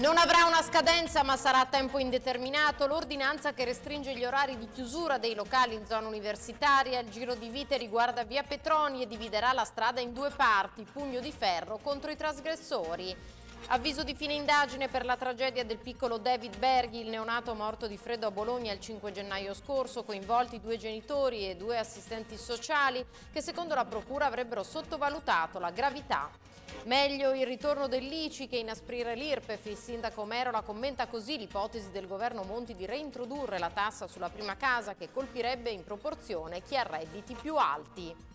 Non avrà una scadenza ma sarà a tempo indeterminato l'ordinanza che restringe gli orari di chiusura dei locali in zona universitaria. Il giro di vite riguarda via Petroni e dividerà la strada in due parti, pugno di ferro contro i trasgressori. Avviso di fine indagine per la tragedia del piccolo David Berghi, il neonato morto di freddo a Bologna il 5 gennaio scorso, coinvolti due genitori e due assistenti sociali che secondo la procura avrebbero sottovalutato la gravità Meglio il ritorno dell'ICI che inasprire l'IRPEF. Il sindaco Merola commenta così l'ipotesi del governo Monti di reintrodurre la tassa sulla prima casa che colpirebbe in proporzione chi ha redditi più alti.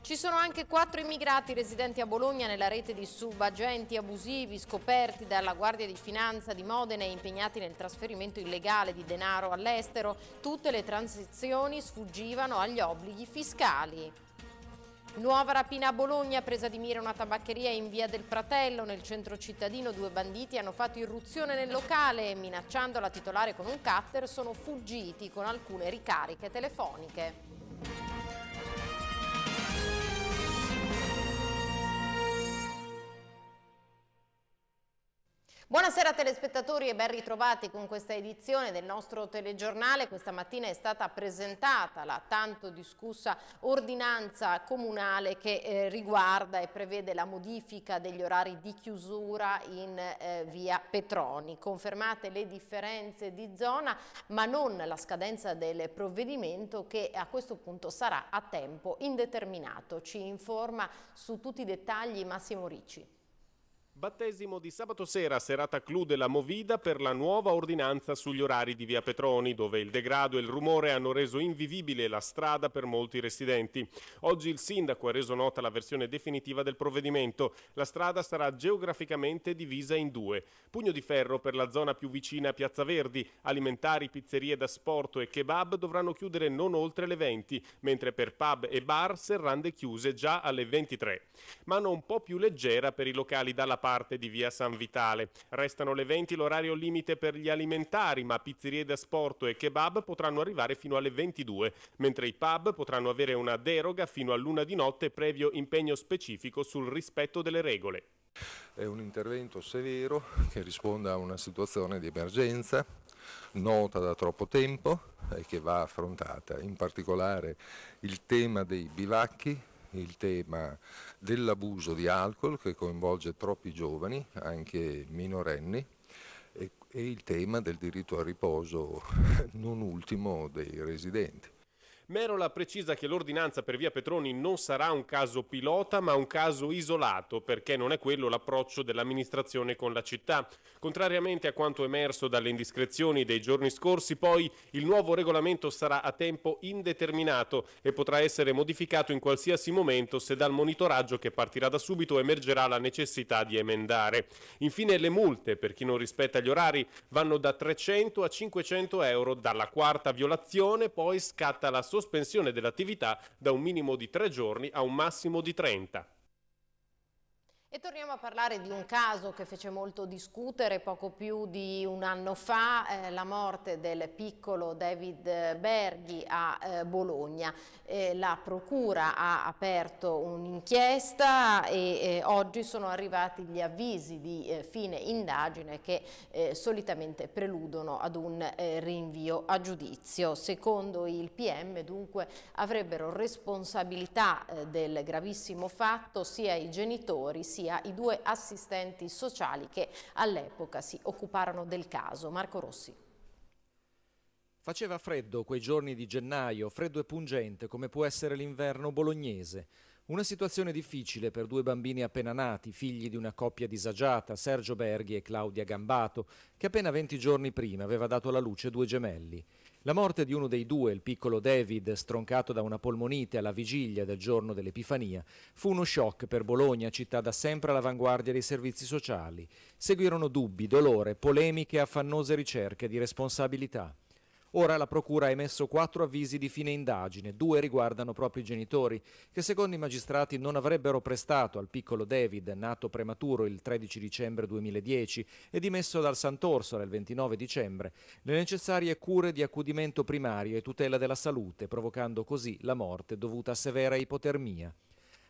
Ci sono anche quattro immigrati residenti a Bologna nella rete di subagenti abusivi scoperti dalla Guardia di Finanza di Modena e impegnati nel trasferimento illegale di denaro all'estero. Tutte le transizioni sfuggivano agli obblighi fiscali. Nuova rapina a Bologna, presa di mira una tabaccheria in via del Pratello, nel centro cittadino due banditi hanno fatto irruzione nel locale e minacciando la titolare con un cutter sono fuggiti con alcune ricariche telefoniche. Buonasera telespettatori e ben ritrovati con questa edizione del nostro telegiornale. Questa mattina è stata presentata la tanto discussa ordinanza comunale che eh, riguarda e prevede la modifica degli orari di chiusura in eh, via Petroni. Confermate le differenze di zona ma non la scadenza del provvedimento che a questo punto sarà a tempo indeterminato. Ci informa su tutti i dettagli Massimo Ricci. Battesimo di sabato sera, serata clou della Movida per la nuova ordinanza sugli orari di via Petroni, dove il degrado e il rumore hanno reso invivibile la strada per molti residenti. Oggi il sindaco ha reso nota la versione definitiva del provvedimento. La strada sarà geograficamente divisa in due. Pugno di ferro per la zona più vicina a Piazza Verdi, alimentari, pizzerie da sporto e kebab dovranno chiudere non oltre le 20, mentre per pub e bar serrande chiuse già alle 23. Mano un po' più leggera per i locali dalla parte di via San Vitale. Restano le 20 l'orario limite per gli alimentari, ma pizzerie da sporto e kebab potranno arrivare fino alle 22, mentre i pub potranno avere una deroga fino a luna di notte previo impegno specifico sul rispetto delle regole. È un intervento severo che risponde a una situazione di emergenza nota da troppo tempo e che va affrontata, in particolare il tema dei bivacchi il tema dell'abuso di alcol che coinvolge troppi giovani, anche minorenni, e, e il tema del diritto al riposo non ultimo dei residenti. Merola precisa che l'ordinanza per via Petroni non sarà un caso pilota ma un caso isolato perché non è quello l'approccio dell'amministrazione con la città. Contrariamente a quanto emerso dalle indiscrezioni dei giorni scorsi, poi il nuovo regolamento sarà a tempo indeterminato e potrà essere modificato in qualsiasi momento se dal monitoraggio che partirà da subito emergerà la necessità di emendare. Infine le multe per chi non rispetta gli orari vanno da 300 a 500 euro dalla quarta violazione, poi scatta la sospensione dell'attività da un minimo di tre giorni a un massimo di 30. E torniamo a parlare di un caso che fece molto discutere poco più di un anno fa, eh, la morte del piccolo David Berghi a eh, Bologna. Eh, la Procura ha aperto un'inchiesta e eh, oggi sono arrivati gli avvisi di eh, fine indagine che eh, solitamente preludono ad un rinvio a giudizio. Secondo il PM dunque avrebbero responsabilità del gravissimo fatto sia i genitori sia Lucia, i due assistenti sociali che all'epoca si occuparono del caso. Marco Rossi. Faceva freddo quei giorni di gennaio, freddo e pungente come può essere l'inverno bolognese. Una situazione difficile per due bambini appena nati, figli di una coppia disagiata, Sergio Berghi e Claudia Gambato, che appena 20 giorni prima aveva dato alla luce due gemelli. La morte di uno dei due, il piccolo David, stroncato da una polmonite alla vigilia del giorno dell'Epifania, fu uno shock per Bologna, città da sempre all'avanguardia dei servizi sociali. Seguirono dubbi, dolore, polemiche e affannose ricerche di responsabilità. Ora la Procura ha emesso quattro avvisi di fine indagine, due riguardano proprio i genitori, che secondo i magistrati non avrebbero prestato al piccolo David, nato prematuro il 13 dicembre 2010 e dimesso dal Sant'Orsola il 29 dicembre, le necessarie cure di accudimento primario e tutela della salute, provocando così la morte dovuta a severa ipotermia.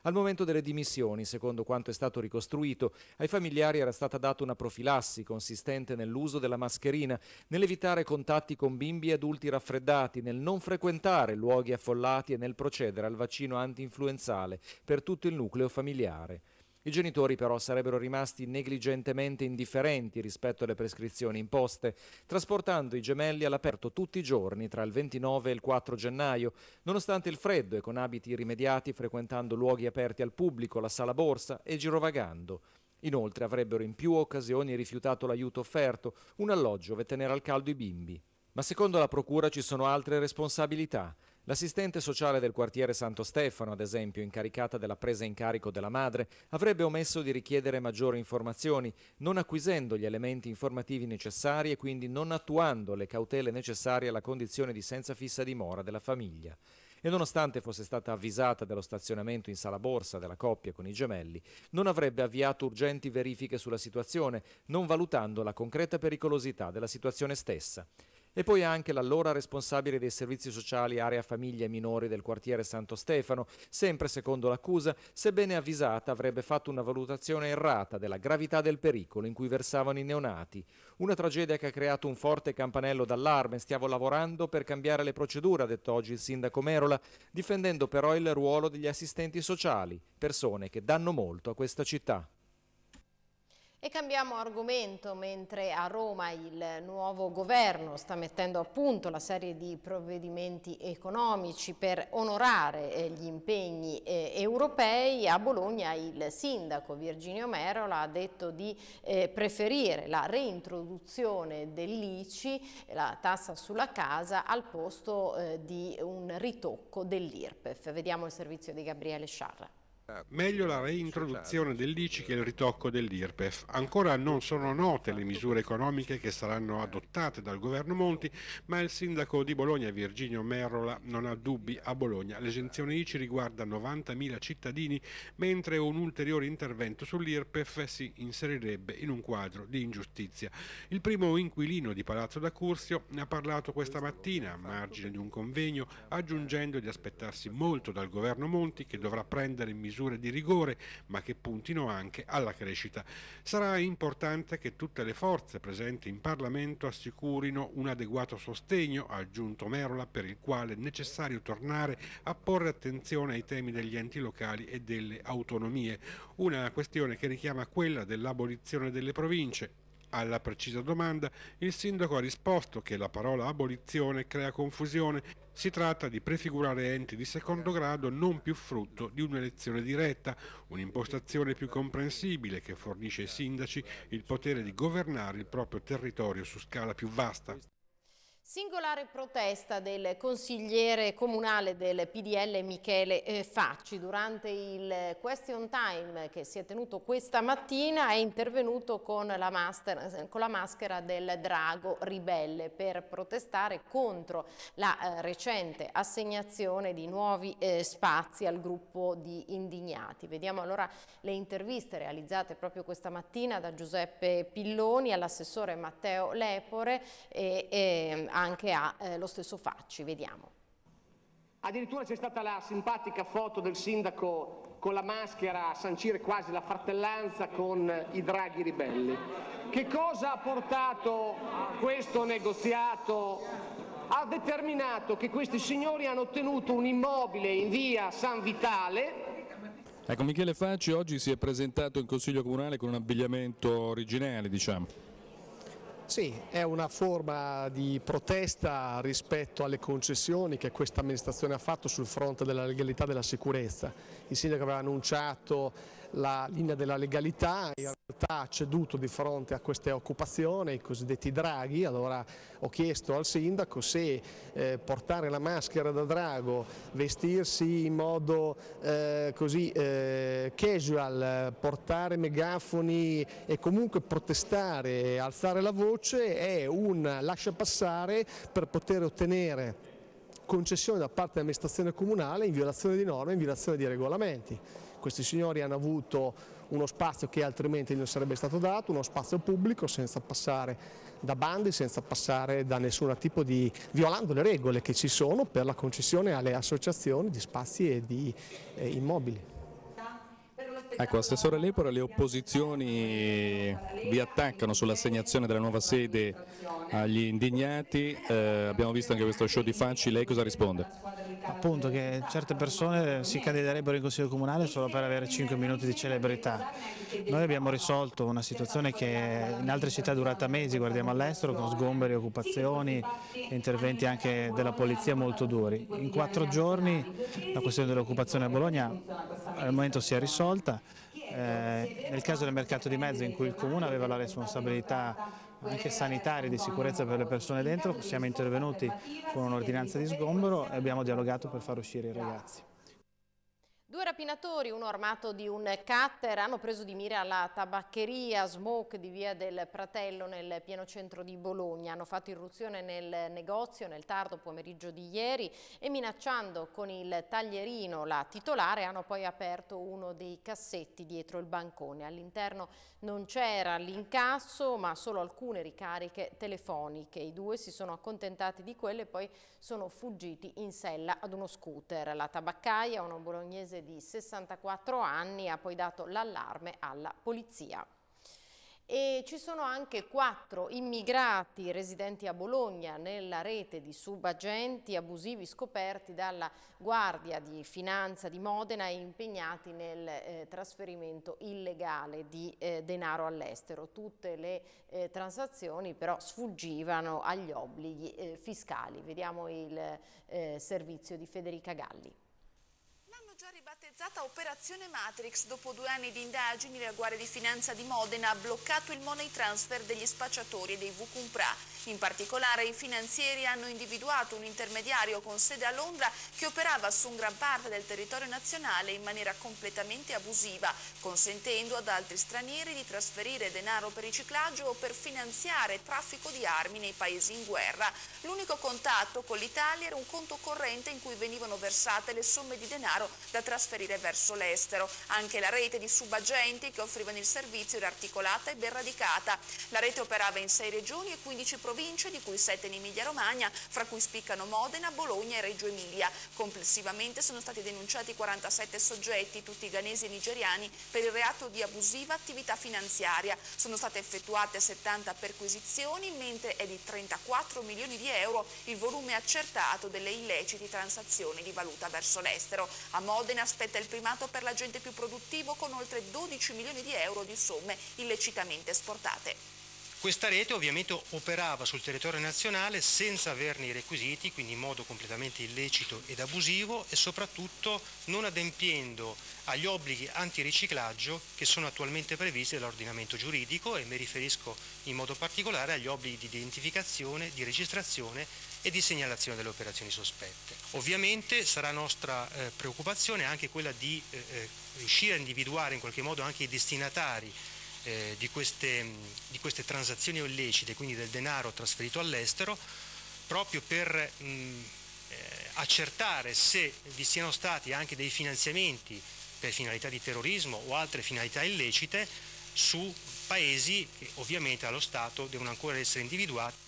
Al momento delle dimissioni, secondo quanto è stato ricostruito, ai familiari era stata data una profilassi consistente nell'uso della mascherina, nell'evitare contatti con bimbi e adulti raffreddati, nel non frequentare luoghi affollati e nel procedere al vaccino anti-influenzale per tutto il nucleo familiare. I genitori però sarebbero rimasti negligentemente indifferenti rispetto alle prescrizioni imposte, trasportando i gemelli all'aperto tutti i giorni tra il 29 e il 4 gennaio, nonostante il freddo e con abiti irrimediati frequentando luoghi aperti al pubblico, la sala borsa e girovagando. Inoltre avrebbero in più occasioni rifiutato l'aiuto offerto, un alloggio per tenere al caldo i bimbi. Ma secondo la Procura ci sono altre responsabilità. L'assistente sociale del quartiere Santo Stefano, ad esempio, incaricata della presa in carico della madre, avrebbe omesso di richiedere maggiori informazioni, non acquisendo gli elementi informativi necessari e quindi non attuando le cautele necessarie alla condizione di senza fissa dimora della famiglia. E nonostante fosse stata avvisata dello stazionamento in sala borsa della coppia con i gemelli, non avrebbe avviato urgenti verifiche sulla situazione, non valutando la concreta pericolosità della situazione stessa e poi anche l'allora responsabile dei servizi sociali area famiglie e minori del quartiere Santo Stefano, sempre secondo l'accusa, sebbene avvisata avrebbe fatto una valutazione errata della gravità del pericolo in cui versavano i neonati. Una tragedia che ha creato un forte campanello d'allarme, stiamo lavorando per cambiare le procedure, ha detto oggi il sindaco Merola, difendendo però il ruolo degli assistenti sociali, persone che danno molto a questa città. E cambiamo argomento, mentre a Roma il nuovo governo sta mettendo a punto la serie di provvedimenti economici per onorare eh, gli impegni eh, europei, a Bologna il sindaco Virginio Merola ha detto di eh, preferire la reintroduzione dell'ICI, la tassa sulla casa, al posto di un ritocco dell'IRPEF. Vediamo il servizio di Gabriele Sciarra. Eh, meglio la reintroduzione dell'ICI che il ritocco dell'IRPEF. Ancora non sono note le misure economiche che saranno adottate dal governo Monti, ma il sindaco di Bologna, Virginio Merola, non ha dubbi. A Bologna l'esenzione ICI riguarda 90.000 cittadini, mentre un ulteriore intervento sull'IRPEF si inserirebbe in un quadro di ingiustizia. Il primo inquilino di Palazzo da Curzio ne ha parlato questa mattina a margine di un convegno, aggiungendo di aspettarsi molto dal governo Monti che dovrà prendere misure misure di rigore, ma che puntino anche alla crescita. Sarà importante che tutte le forze presenti in Parlamento assicurino un adeguato sostegno, ha aggiunto Merola, per il quale è necessario tornare a porre attenzione ai temi degli enti locali e delle autonomie, una questione che richiama quella dell'abolizione delle province, alla precisa domanda il sindaco ha risposto che la parola abolizione crea confusione. Si tratta di prefigurare enti di secondo grado non più frutto di un'elezione diretta, un'impostazione più comprensibile che fornisce ai sindaci il potere di governare il proprio territorio su scala più vasta. Singolare protesta del consigliere comunale del PDL Michele eh, Facci. Durante il question time che si è tenuto questa mattina è intervenuto con la, master, con la maschera del drago ribelle per protestare contro la eh, recente assegnazione di nuovi eh, spazi al gruppo di indignati. Vediamo allora le interviste realizzate proprio questa mattina da Giuseppe Pilloni all'assessore Matteo Lepore e, e ehm, anche allo eh, stesso Facci. Vediamo. Addirittura c'è stata la simpatica foto del sindaco con la maschera a sancire quasi la fratellanza con i draghi ribelli. Che cosa ha portato questo negoziato? Ha determinato che questi signori hanno ottenuto un immobile in via San Vitale Ecco, Michele Facci oggi si è presentato in Consiglio Comunale con un abbigliamento originale, diciamo. Sì, è una forma di protesta rispetto alle concessioni che questa amministrazione ha fatto sul fronte della legalità e della sicurezza. Il sindaco aveva annunciato la linea della legalità ha ceduto di fronte a queste occupazioni, i cosiddetti draghi, allora ho chiesto al sindaco se eh, portare la maschera da drago, vestirsi in modo eh, così eh, casual, portare megafoni e comunque protestare, alzare la voce è un lascia passare per poter ottenere concessione da parte dell'amministrazione comunale in violazione di norme, in violazione di regolamenti. Questi signori hanno avuto uno spazio che altrimenti non sarebbe stato dato, uno spazio pubblico senza passare da bandi, senza passare da nessun tipo di... violando le regole che ci sono per la concessione alle associazioni di spazi e di eh, immobili. Ecco, Assessore Lepora, le opposizioni vi attaccano sull'assegnazione della nuova sede agli indignati, eh, abbiamo visto anche questo show di Facci, lei cosa risponde? appunto che certe persone si candiderebbero in consiglio comunale solo per avere 5 minuti di celebrità. Noi abbiamo risolto una situazione che in altre città è durata mesi, guardiamo all'estero, con sgomberi, occupazioni, interventi anche della polizia molto duri. In quattro giorni la questione dell'occupazione a Bologna al momento si è risolta, eh, nel caso del mercato di mezzo in cui il Comune aveva la responsabilità anche sanitarie di sicurezza per le persone dentro, siamo intervenuti con un'ordinanza di sgombero e abbiamo dialogato per far uscire i ragazzi. Due rapinatori, uno armato di un cutter, hanno preso di mira la tabaccheria Smoke di Via del Pratello nel pieno centro di Bologna. Hanno fatto irruzione nel negozio nel tardo pomeriggio di ieri e minacciando con il taglierino la titolare hanno poi aperto uno dei cassetti dietro il bancone. All'interno non c'era l'incasso ma solo alcune ricariche telefoniche. I due si sono accontentati di quelle e poi sono fuggiti in sella ad uno scooter. La tabaccaia, uno bolognese di 64 anni ha poi dato l'allarme alla polizia. E ci sono anche quattro immigrati residenti a Bologna nella rete di subagenti abusivi scoperti dalla Guardia di Finanza di Modena e impegnati nel eh, trasferimento illegale di eh, denaro all'estero. Tutte le eh, transazioni però sfuggivano agli obblighi eh, fiscali. Vediamo il eh, servizio di Federica Galli. Organizzata operazione Matrix, dopo due anni di indagini, la Guardia di Finanza di Modena ha bloccato il money transfer degli spacciatori e dei Vucumpra. In particolare i finanzieri hanno individuato un intermediario con sede a Londra che operava su un gran parte del territorio nazionale in maniera completamente abusiva, consentendo ad altri stranieri di trasferire denaro per riciclaggio o per finanziare traffico di armi nei paesi in guerra. L'unico contatto con l'Italia era un conto corrente in cui venivano versate le somme di denaro da trasferire verso l'estero. Anche la rete di subagenti che offrivano il servizio era articolata e ben radicata. La rete operava in sei regioni e 15 province province, di cui 7 in Emilia-Romagna, fra cui spiccano Modena, Bologna e Reggio Emilia. Complessivamente sono stati denunciati 47 soggetti, tutti ghanesi e nigeriani, per il reato di abusiva attività finanziaria. Sono state effettuate 70 perquisizioni, mentre è di 34 milioni di euro il volume accertato delle illeciti transazioni di valuta verso l'estero. A Modena spetta il primato per l'agente più produttivo con oltre 12 milioni di euro di somme illecitamente esportate. Questa rete ovviamente operava sul territorio nazionale senza averne i requisiti, quindi in modo completamente illecito ed abusivo e soprattutto non adempiendo agli obblighi antiriciclaggio che sono attualmente previsti dall'ordinamento giuridico e mi riferisco in modo particolare agli obblighi di identificazione, di registrazione e di segnalazione delle operazioni sospette. Ovviamente sarà nostra eh, preoccupazione anche quella di eh, eh riuscire a individuare in qualche modo anche i destinatari eh, di, queste, di, queste, transazioni illecite, quindi del denaro trasferito all'estero, proprio per mh, eh, accertare se vi siano stati anche dei finanziamenti per finalità di terrorismo o altre finalità illecite su paesi che ovviamente allo Stato devono ancora essere individuati.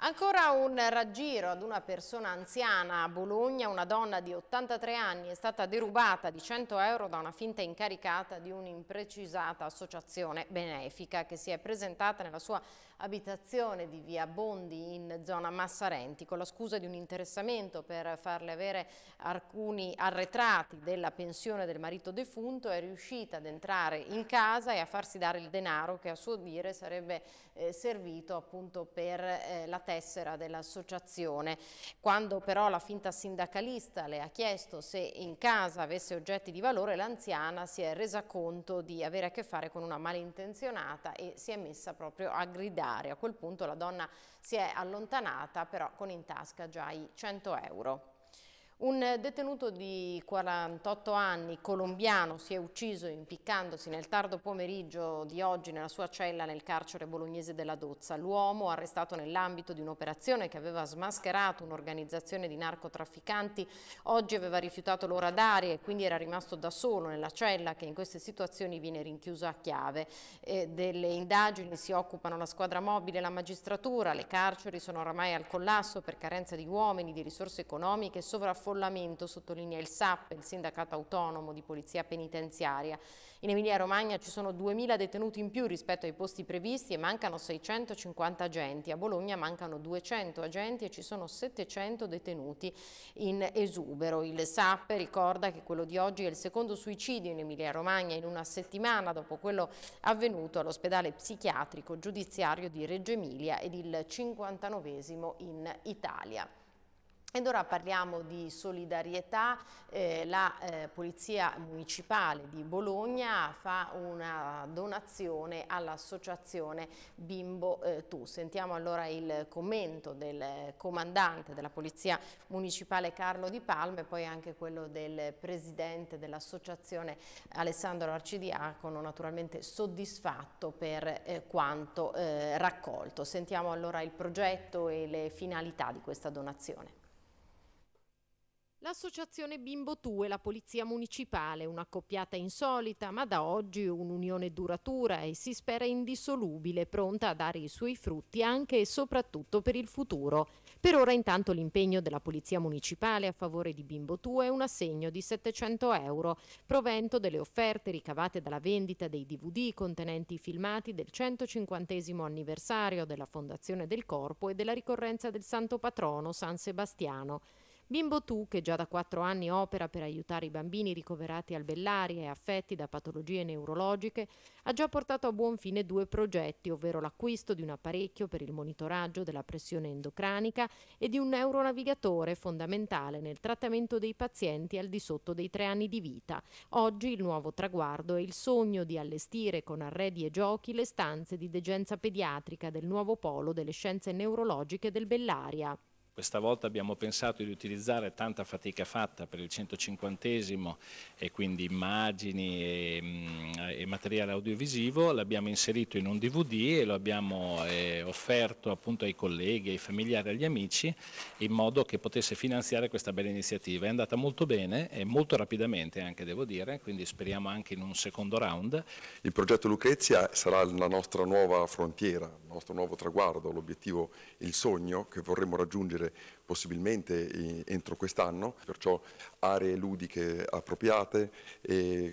Ancora un raggiro ad una persona anziana a Bologna, una donna di 83 anni è stata derubata di 100 euro da una finta incaricata di un'imprecisata associazione benefica che si è presentata nella sua abitazione di via Bondi in zona Massarenti con la scusa di un interessamento per farle avere alcuni arretrati della pensione del marito defunto è riuscita ad entrare in casa e a farsi dare il denaro che a suo dire sarebbe eh, servito appunto per eh, la tessera dell'associazione. Quando però la finta sindacalista le ha chiesto se in casa avesse oggetti di valore, l'anziana si è resa conto di avere a che fare con una malintenzionata e si è messa proprio a gridare. A quel punto la donna si è allontanata però con in tasca già i 100 euro. Un detenuto di 48 anni colombiano si è ucciso impiccandosi nel tardo pomeriggio di oggi nella sua cella nel carcere bolognese della Dozza. L'uomo, arrestato nell'ambito di un'operazione che aveva smascherato un'organizzazione di narcotrafficanti, oggi aveva rifiutato l'ora d'aria e quindi era rimasto da solo nella cella che in queste situazioni viene rinchiusa a chiave. E delle indagini si occupano la squadra mobile e la magistratura, le carceri sono oramai al collasso per carenza di uomini, di risorse economiche e sovraffollamento affollamento, sottolinea il SAP, il Sindacato Autonomo di Polizia Penitenziaria. In Emilia-Romagna ci sono 2.000 detenuti in più rispetto ai posti previsti e mancano 650 agenti. A Bologna mancano 200 agenti e ci sono 700 detenuti in esubero. Il SAP ricorda che quello di oggi è il secondo suicidio in Emilia-Romagna in una settimana dopo quello avvenuto all'ospedale psichiatrico giudiziario di Reggio Emilia ed il 59 in Italia. Ed ora parliamo di solidarietà, eh, la eh, Polizia Municipale di Bologna fa una donazione all'associazione Bimbo eh, Tu. Sentiamo allora il commento del comandante della Polizia Municipale Carlo Di Palma e poi anche quello del presidente dell'associazione Alessandro Arcidiacono, naturalmente soddisfatto per eh, quanto eh, raccolto. Sentiamo allora il progetto e le finalità di questa donazione. L'associazione Bimbo Tu e la Polizia Municipale, una coppiata insolita, ma da oggi un'unione duratura e si spera indissolubile, pronta a dare i suoi frutti anche e soprattutto per il futuro. Per ora intanto l'impegno della Polizia Municipale a favore di Bimbo Tu è un assegno di 700 euro, provento delle offerte ricavate dalla vendita dei DVD contenenti i filmati del 150 anniversario della fondazione del corpo e della ricorrenza del santo patrono San Sebastiano. Bimbo Tu, che già da quattro anni opera per aiutare i bambini ricoverati al Bellaria e affetti da patologie neurologiche, ha già portato a buon fine due progetti, ovvero l'acquisto di un apparecchio per il monitoraggio della pressione endocranica e di un neuronavigatore fondamentale nel trattamento dei pazienti al di sotto dei tre anni di vita. Oggi il nuovo traguardo è il sogno di allestire con arredi e giochi le stanze di degenza pediatrica del nuovo polo delle scienze neurologiche del Bellaria. Questa volta abbiamo pensato di utilizzare tanta fatica fatta per il 150 e quindi immagini e, mm, e materiale audiovisivo, l'abbiamo inserito in un DVD e lo abbiamo eh, offerto appunto ai colleghi, ai familiari, agli amici in modo che potesse finanziare questa bella iniziativa. È andata molto bene e molto rapidamente anche devo dire, quindi speriamo anche in un secondo round. Il progetto Lucrezia sarà la nostra nuova frontiera, il nostro nuovo traguardo, l'obiettivo, il sogno che vorremmo raggiungere chiudere possibilmente eh, entro quest'anno, perciò aree ludiche appropriate,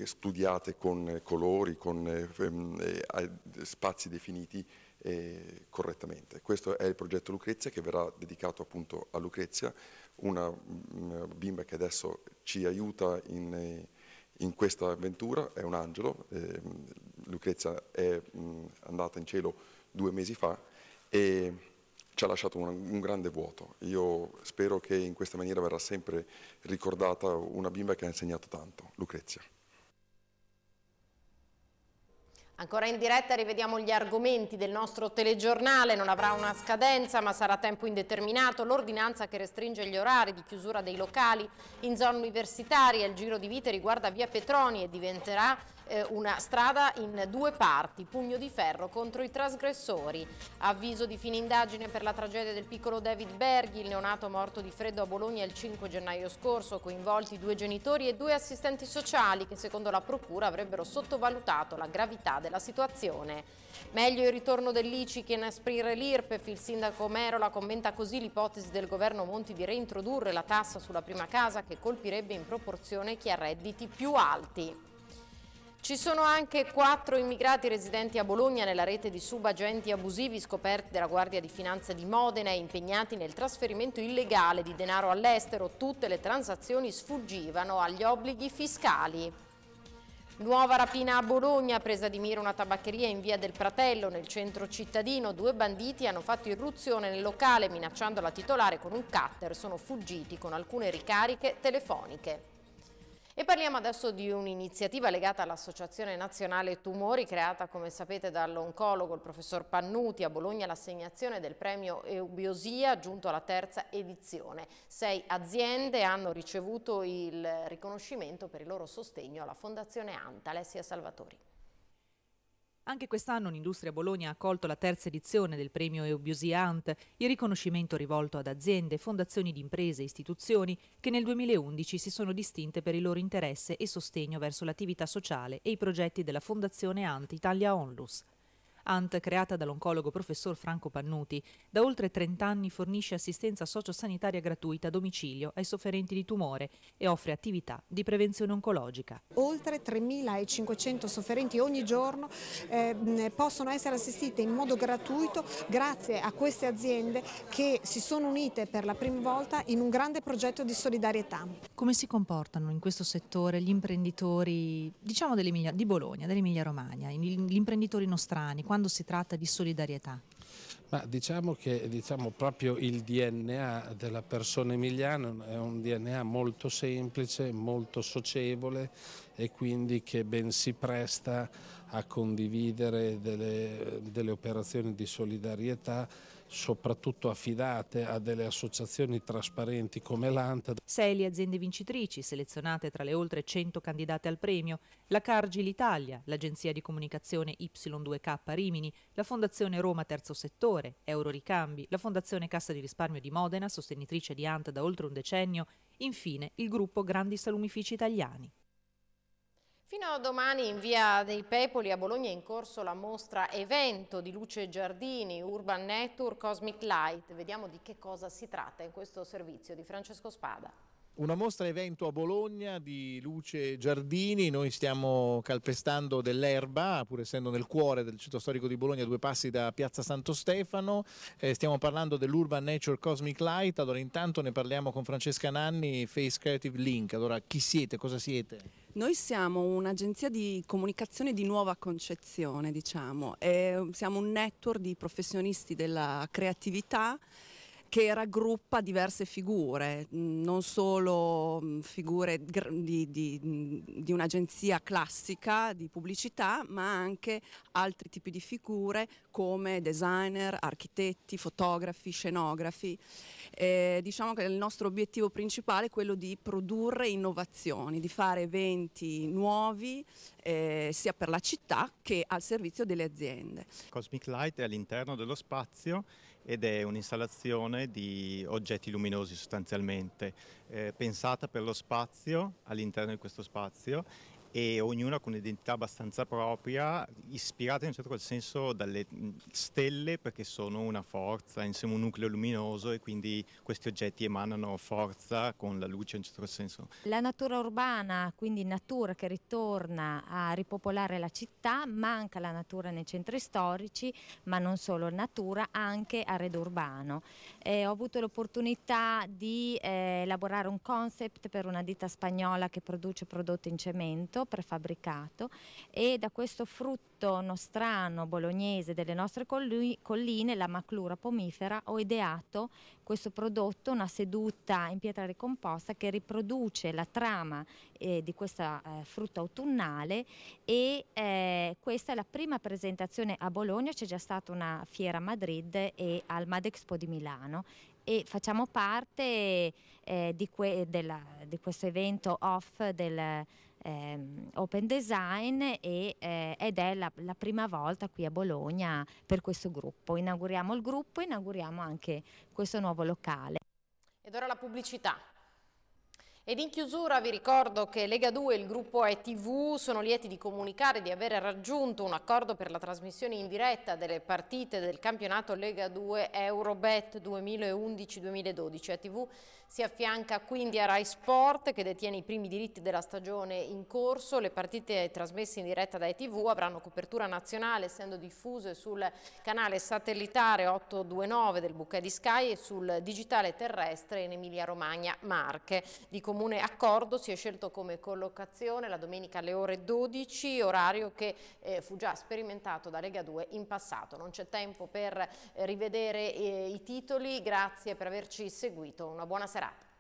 studiate con colori, con ehm, eh, spazi definiti eh, correttamente. Questo è il progetto Lucrezia che verrà dedicato appunto a Lucrezia, una mm, bimba che adesso ci aiuta in, in questa avventura, è un angelo, ehm, Lucrezia è mm, andata in cielo due mesi fa e ci ha lasciato un, un, grande vuoto. Io spero che in questa maniera verrà sempre ricordata una bimba che ha insegnato tanto, Lucrezia. Ancora in diretta rivediamo gli argomenti del nostro telegiornale, non avrà una scadenza ma sarà tempo indeterminato, l'ordinanza che restringe gli orari di chiusura dei locali in zona universitaria, il giro di vite riguarda via Petroni e diventerà eh, una strada in due parti, pugno di ferro contro i trasgressori. Avviso di fine indagine per la tragedia del piccolo David Berghi, il neonato morto di freddo a Bologna il 5 gennaio scorso, coinvolti due genitori e due assistenti sociali che secondo la procura avrebbero sottovalutato la gravità della situazione. Meglio il ritorno dell'ICI che inasprire l'IRPEF, il sindaco Merola commenta così l'ipotesi del governo Monti di reintrodurre la tassa sulla prima casa che colpirebbe in proporzione chi ha redditi più alti. Ci sono anche quattro immigrati residenti a Bologna nella rete di subagenti abusivi scoperti dalla Guardia di Finanza di Modena e impegnati nel trasferimento illegale di denaro all'estero. Tutte le transazioni sfuggivano agli obblighi fiscali. Nuova rapina a Bologna, presa di mira una tabaccheria in via del Pratello, nel centro cittadino. Due banditi hanno fatto irruzione nel locale minacciando la titolare con un cutter. Sono fuggiti con alcune ricariche telefoniche. E parliamo adesso di un'iniziativa legata all'Associazione Nazionale Tumori, creata come sapete dall'oncologo il professor Pannuti a Bologna l'assegnazione del premio Eubiosia giunto alla terza edizione. Sei aziende hanno ricevuto il riconoscimento per il loro sostegno alla Fondazione Anta. Alessia Salvatori. Anche quest'anno l'Industria Bologna ha accolto la terza edizione del premio Eubusi Hunt, il riconoscimento rivolto ad aziende, fondazioni di imprese e istituzioni che nel 2011 si sono distinte per il loro interesse e sostegno verso l'attività sociale e i progetti della Fondazione Ant Italia Onlus. ANT, creata dall'oncologo professor Franco Pannuti, da oltre 30 anni fornisce assistenza sociosanitaria gratuita a domicilio ai sofferenti di tumore e offre attività di prevenzione oncologica. Oltre 3.500 sofferenti ogni giorno eh, possono essere assistite in modo gratuito grazie a queste aziende che si sono unite per la prima volta in un grande progetto di solidarietà. Come si comportano in questo settore gli imprenditori, diciamo di Bologna, dell'Emilia Romagna, gli imprenditori nostrani? quando si tratta di solidarietà? Ma diciamo che diciamo, proprio il DNA della persona emiliana è un DNA molto semplice, molto socievole e quindi che ben si presta a condividere delle, delle operazioni di solidarietà soprattutto affidate a delle associazioni trasparenti come l'ANTA. Sei le aziende vincitrici, selezionate tra le oltre 100 candidate al premio, la Cargil Italia, l'agenzia di comunicazione Y2K Rimini, la Fondazione Roma Terzo Settore, Euroricambi, la Fondazione Cassa di Risparmio di Modena, sostenitrice di ANTA da oltre un decennio, infine il gruppo Grandi Salumifici Italiani. Fino a domani in via dei Pepoli a Bologna è in corso la mostra Evento di Luce Giardini, Urban Network, Cosmic Light. Vediamo di che cosa si tratta in questo servizio di Francesco Spada. Una mostra evento a Bologna di Luce Giardini, noi stiamo calpestando dell'erba, pur essendo nel cuore del centro storico di Bologna, due passi da Piazza Santo Stefano, eh, stiamo parlando dell'Urban Nature Cosmic Light, allora intanto ne parliamo con Francesca Nanni, Face Creative Link, allora chi siete, cosa siete? Noi siamo un'agenzia di comunicazione di nuova concezione, diciamo, e eh, siamo un network di professionisti della creatività che raggruppa diverse figure, mm, non solo mm, figure di, di, mm, di un'agenzia classica di pubblicità, ma anche altri tipi di figure come designer, architetti, fotografi, scenografi. Eh, diciamo che il nostro obiettivo principale è quello di produrre innovazioni, di fare eventi nuovi eh, sia per la città che al servizio delle aziende. Cosmic Light è all'interno dello spazio ed è un'installazione di oggetti luminosi sostanzialmente, eh, pensata per lo spazio, all'interno di questo spazio e ognuna con un'identità abbastanza propria, ispirata in un certo qual senso dalle stelle perché sono una forza, insieme un nucleo luminoso e quindi questi oggetti emanano forza con la luce in un certo qual senso. La natura urbana, quindi natura che ritorna a ripopolare la città, manca la natura nei centri storici, ma non solo natura, anche arredo urbano. Eh, ho avuto l'opportunità di eh, elaborare un concept per una ditta spagnola che produce prodotti in cemento prefabbricato e da questo frutto nostrano bolognese delle nostre colline, la maclura pomifera, ho ideato questo prodotto, una seduta in pietra ricomposta che riproduce la trama eh, di questa eh, frutta autunnale e eh, questa è la prima presentazione a Bologna, c'è già stata una fiera a Madrid e al Madexpo di Milano e facciamo parte eh, di, que della, di, questo evento off del, ehm, Open Design e, eh, ed è la, la, prima volta qui a Bologna per questo gruppo. Inauguriamo il gruppo, inauguriamo anche questo nuovo locale. Ed ora la pubblicità. Ed in chiusura vi ricordo che Lega 2 e il gruppo ETV sono lieti di comunicare di aver raggiunto un accordo per la trasmissione in diretta delle partite del campionato Lega 2 Eurobet 2011-2012. ETV si affianca quindi a Rai Sport che detiene i primi diritti della stagione in corso. Le partite trasmesse in diretta da ETV avranno copertura nazionale essendo diffuse sul canale satellitare 829 del Bucca di Sky e sul digitale terrestre in Emilia Romagna Marche. Di comune accordo si è scelto come collocazione la domenica alle ore 12, orario che eh, fu già sperimentato da Lega 2 in passato. Non c'è tempo per eh, rivedere eh, i titoli, grazie per averci seguito, una buona serata.